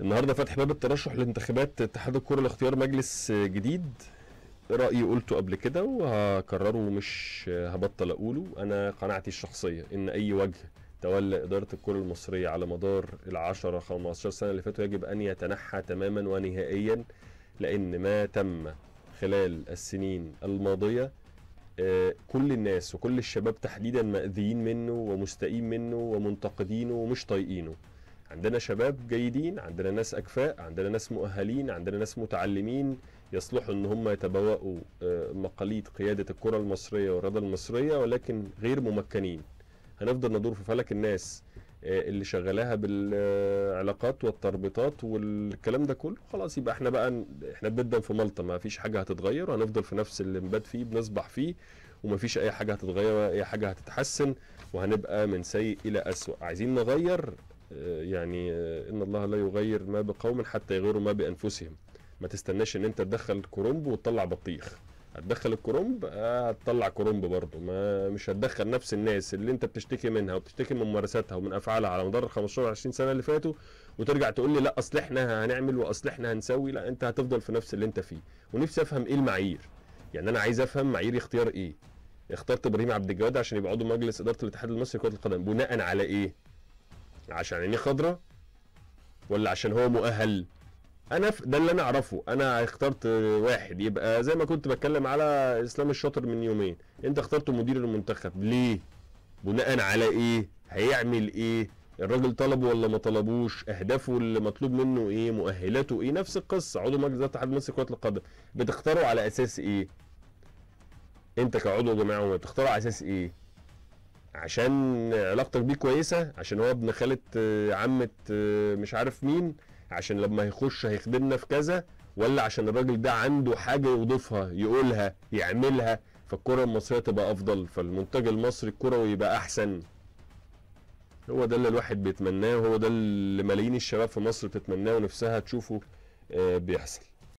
النهارده فتح باب الترشح لانتخابات اتحاد الكره لاختيار مجلس جديد إيه رايي قلته قبل كده وهكرره ومش هبطل اقوله انا قناعتي الشخصيه ان اي وجه تولى إدارة الكرة المصرية على مدار ال 10 15 سنة اللي فاتوا يجب أن يتنحى تماما ونهائيا لأن ما تم خلال السنين الماضية إيه، كل الناس وكل الشباب تحديدا مأذيين منه ومستائين منه ومنتقدينه ومش طايقينه عندنا شباب جيدين عندنا ناس أكفاء عندنا ناس مؤهلين عندنا ناس متعلمين يصلحوا أن هم يتبوأوا آه، مقاليد قيادة الكرة المصرية والرياضة المصرية ولكن غير ممكنين هنفضل ندور في فلك الناس آه، اللي شغلاها بالعلاقات والتربيطات والكلام ده كله خلاص يبقى احنا بقى احنا بنبدا في مالطا ما فيش حاجه هتتغير وهنفضل في نفس اللي بنبات فيه بنصبح فيه وما فيش اي حاجه هتتغير اي حاجه هتتحسن وهنبقى من سيء الى اسوء عايزين نغير آه، يعني آه، ان الله لا يغير ما بقوم حتى يغيروا ما بانفسهم ما تستناش ان انت تدخل كرومب وتطلع بطيخ هتدخل الكرومب آه، هتطلع كرومب برضه ما مش هتدخل نفس الناس اللي انت بتشتكي منها وبتشتكي من ممارساتها ومن افعالها على مدار 15 20 سنه اللي فاتوا وترجع تقول لي لا اصل احنا هنعمل واصل احنا هنسوي لا انت هتفضل في نفس اللي انت فيه ونفسي افهم ايه المعايير يعني انا عايز افهم معايير اختيار ايه اخترت ابراهيم عبد الجواد عشان يبقى عضو مجلس اداره الاتحاد المصري لكره القدم بناء على ايه عشان عينيه خضرة ولا عشان هو مؤهل انا ف... ده اللي انا اعرفه انا اخترت واحد يبقى زي ما كنت بتكلم على اسلام الشاطر من يومين انت اخترته مدير المنتخب ليه بناء على ايه هيعمل ايه الراجل طلبه ولا ما طلبوش اهدافه اللي مطلوب منه ايه مؤهلاته ايه نفس القصه عضو مجلس اتحاد مصر كره القدم بتختاره على اساس ايه انت كعضو جماعه بتختاره على اساس ايه عشان علاقتك بيه كويسه عشان هو ابن خاله آه، عمه آه، مش عارف مين عشان لما هيخش هيخدمنا في كذا ولا عشان الراجل ده عنده حاجه يضيفها يقولها يعملها فالكره المصريه تبقى افضل فالمنتج المصري الكروي يبقى احسن هو ده اللي الواحد بيتمناه هو ده اللي ملايين الشباب في مصر بتتمناه ونفسها تشوفه آه، بيحصل